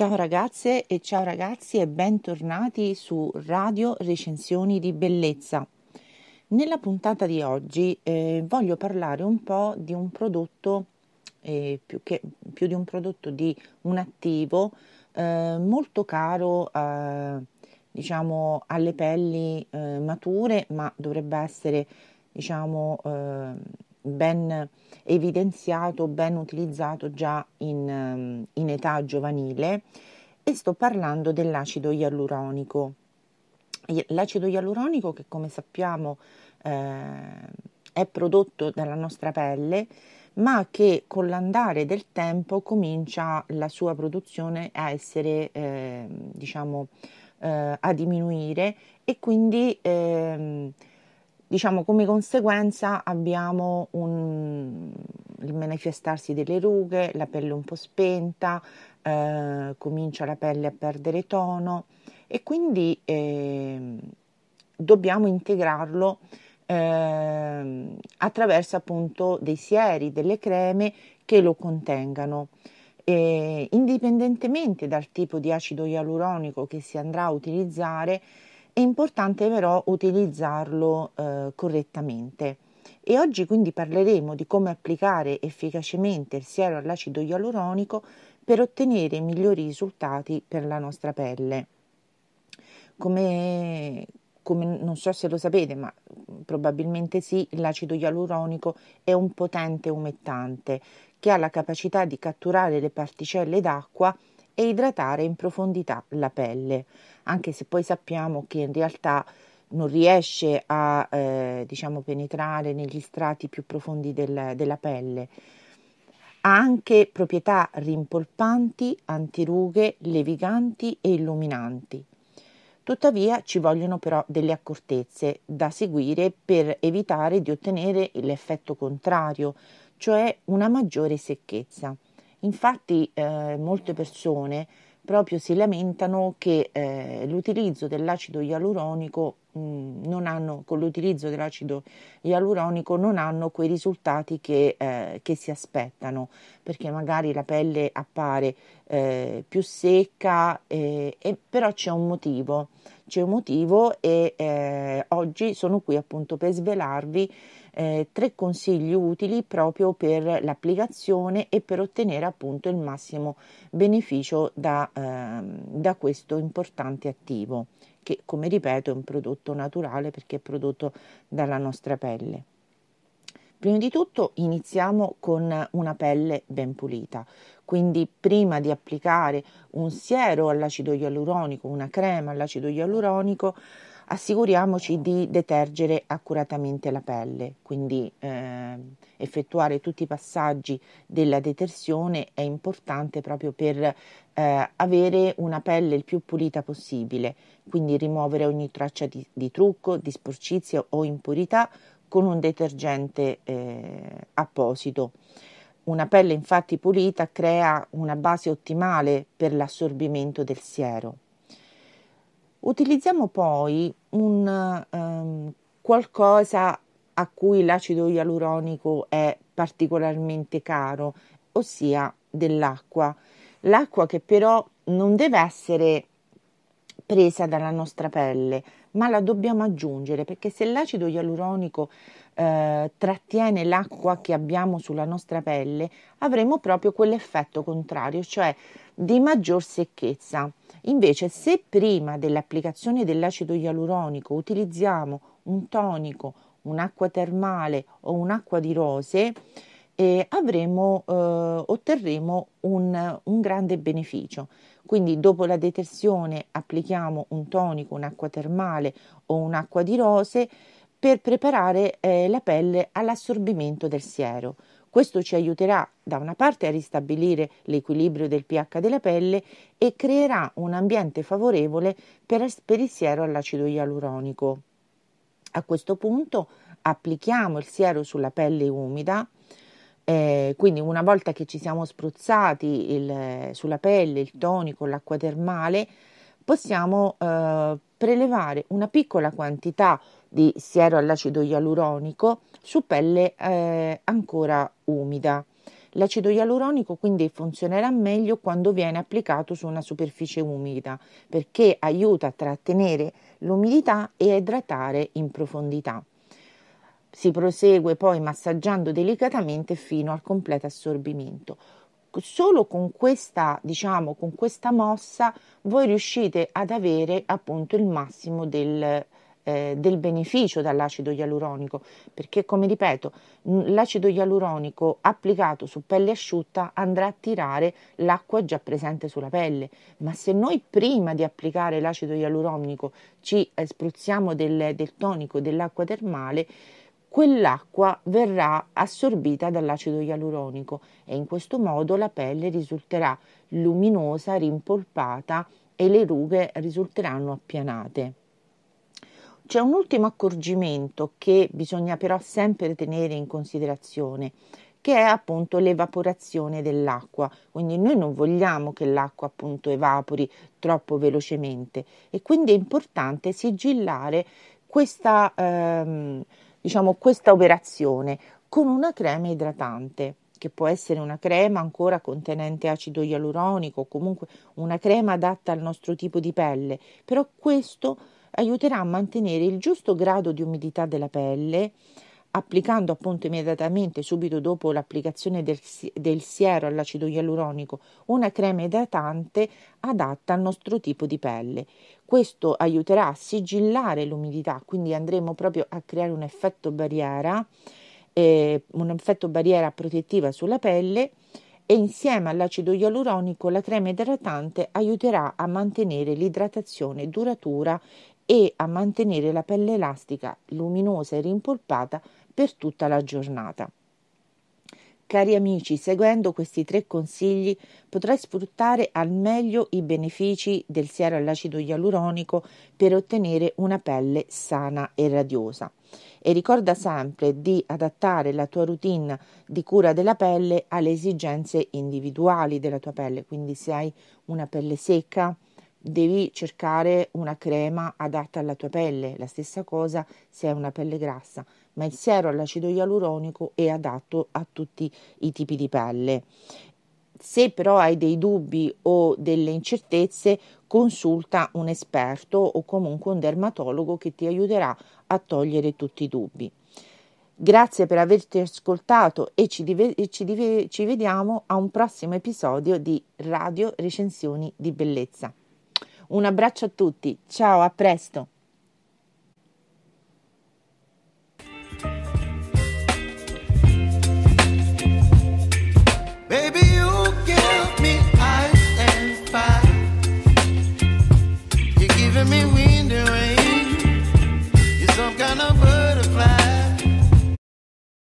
Ciao ragazze e ciao ragazzi e bentornati su Radio Recensioni di Bellezza. Nella puntata di oggi eh, voglio parlare un po' di un prodotto, eh, più, che, più di un prodotto di un attivo eh, molto caro eh, diciamo alle pelli eh, mature, ma dovrebbe essere diciamo eh, ben evidenziato, ben utilizzato già in, ehm, in età giovanile e sto parlando dell'acido ialuronico. L'acido ialuronico che come sappiamo eh, è prodotto dalla nostra pelle, ma che con l'andare del tempo comincia la sua produzione a essere, eh, diciamo, eh, a diminuire e quindi eh, Diciamo come conseguenza abbiamo un, il manifestarsi delle rughe, la pelle un po' spenta, eh, comincia la pelle a perdere tono e quindi eh, dobbiamo integrarlo eh, attraverso appunto dei sieri, delle creme che lo contengano. E, indipendentemente dal tipo di acido ialuronico che si andrà a utilizzare, è importante però utilizzarlo eh, correttamente. E oggi quindi parleremo di come applicare efficacemente il siero all'acido ialuronico per ottenere migliori risultati per la nostra pelle. Come, come non so se lo sapete, ma probabilmente sì, l'acido ialuronico è un potente umettante che ha la capacità di catturare le particelle d'acqua e idratare in profondità la pelle, anche se poi sappiamo che in realtà non riesce a eh, diciamo penetrare negli strati più profondi del, della pelle. Ha anche proprietà rimpolpanti, antirughe, leviganti e illuminanti. Tuttavia ci vogliono però delle accortezze da seguire per evitare di ottenere l'effetto contrario, cioè una maggiore secchezza. Infatti eh, molte persone proprio si lamentano che eh, l'utilizzo dell'acido ialuronico mh, mm, non hanno, con l'utilizzo dell'acido ialuronico non hanno quei risultati che, eh, che si aspettano, perché magari la pelle appare eh, più secca, eh, e, però c'è un motivo, c'è un motivo e eh, oggi sono qui appunto per svelarvi eh, tre consigli utili proprio per l'applicazione e per ottenere appunto il massimo beneficio da, eh, da questo importante attivo che come ripeto è un prodotto naturale perché è prodotto dalla nostra pelle. Prima di tutto iniziamo con una pelle ben pulita, quindi prima di applicare un siero all'acido ialuronico, una crema all'acido ialuronico, assicuriamoci di detergere accuratamente la pelle, quindi eh, effettuare tutti i passaggi della detersione è importante proprio per eh, avere una pelle il più pulita possibile, quindi rimuovere ogni traccia di, di trucco, di sporcizia o impurità con un detergente eh, apposito. Una pelle infatti pulita crea una base ottimale per l'assorbimento del siero. Utilizziamo poi un um, qualcosa a cui l'acido ialuronico è particolarmente caro, ossia dell'acqua. L'acqua che però non deve essere presa dalla nostra pelle, ma la dobbiamo aggiungere perché se l'acido ialuronico eh, trattiene l'acqua che abbiamo sulla nostra pelle, avremo proprio quell'effetto contrario, cioè di maggior secchezza. Invece, se prima dell'applicazione dell'acido ialuronico utilizziamo un tonico, un'acqua termale o un'acqua di rose, eh, avremo, eh, otterremo un, un grande beneficio. Quindi dopo la detersione applichiamo un tonico, un'acqua termale o un'acqua di rose per preparare eh, la pelle all'assorbimento del siero. Questo ci aiuterà da una parte a ristabilire l'equilibrio del pH della pelle e creerà un ambiente favorevole per, il siero all'acido ialuronico. A questo punto applichiamo il siero sulla pelle umida, eh, quindi una volta che ci siamo spruzzati il, sulla pelle il tonico, l'acqua termale, possiamo eh, prelevare una piccola quantità di siero all'acido ialuronico su pelle eh, ancora umida. L'acido ialuronico quindi funzionerà meglio quando viene applicato su una superficie umida perché aiuta a trattenere l'umidità e a idratare in profondità. Si prosegue poi massaggiando delicatamente fino al completo assorbimento. Solo con questa, diciamo, con questa mossa voi riuscite ad avere appunto il massimo del, eh, del beneficio dall'acido ialuronico, perché come ripeto, l'acido ialuronico applicato su pelle asciutta andrà a tirare l'acqua già presente sulla pelle, ma se noi prima di applicare l'acido ialuronico ci eh, spruzziamo del, del tonico dell'acqua termale, quell'acqua verrà assorbita dall'acido ialuronico e in questo modo la pelle risulterà luminosa, rimpolpata e le rughe risulteranno appianate. C'è un ultimo accorgimento che bisogna però sempre tenere in considerazione, che è appunto l'evaporazione dell'acqua. Quindi noi non vogliamo che l'acqua appunto evapori troppo velocemente e quindi è importante sigillare questa, ehm, diciamo, questa operazione con una crema idratante che può essere una crema ancora contenente acido ialuronico, comunque una crema adatta al nostro tipo di pelle, però questo aiuterà a mantenere il giusto grado di umidità della pelle, applicando appunto immediatamente, subito dopo l'applicazione del, del siero all'acido ialuronico, una crema idratante adatta al nostro tipo di pelle. Questo aiuterà a sigillare l'umidità, quindi andremo proprio a creare un effetto barriera, eh, un effetto barriera protettiva sulla pelle e insieme all'acido ialuronico la crema idratante aiuterà a mantenere l'idratazione duratura e a mantenere la pelle elastica, luminosa e rimpolpata per tutta la giornata. Cari amici, seguendo questi tre consigli potrai sfruttare al meglio i benefici del siero all'acido ialuronico per ottenere una pelle sana e radiosa. E ricorda sempre di adattare la tua routine di cura della pelle alle esigenze individuali della tua pelle, quindi se hai una pelle secca, devi cercare una crema adatta alla tua pelle, la stessa cosa se hai una pelle grassa, ma il siero all'acido ialuronico è adatto a tutti i tipi di pelle. Se però hai dei dubbi o delle incertezze, consulta un esperto o comunque un dermatologo che ti aiuterà a togliere tutti i dubbi. Grazie per averti ascoltato e ci, dive- ci, dive- ci vediamo a un prossimo episodio di Radio Recensioni di Bellezza. Un abbraccio a tutti, ciao, a presto!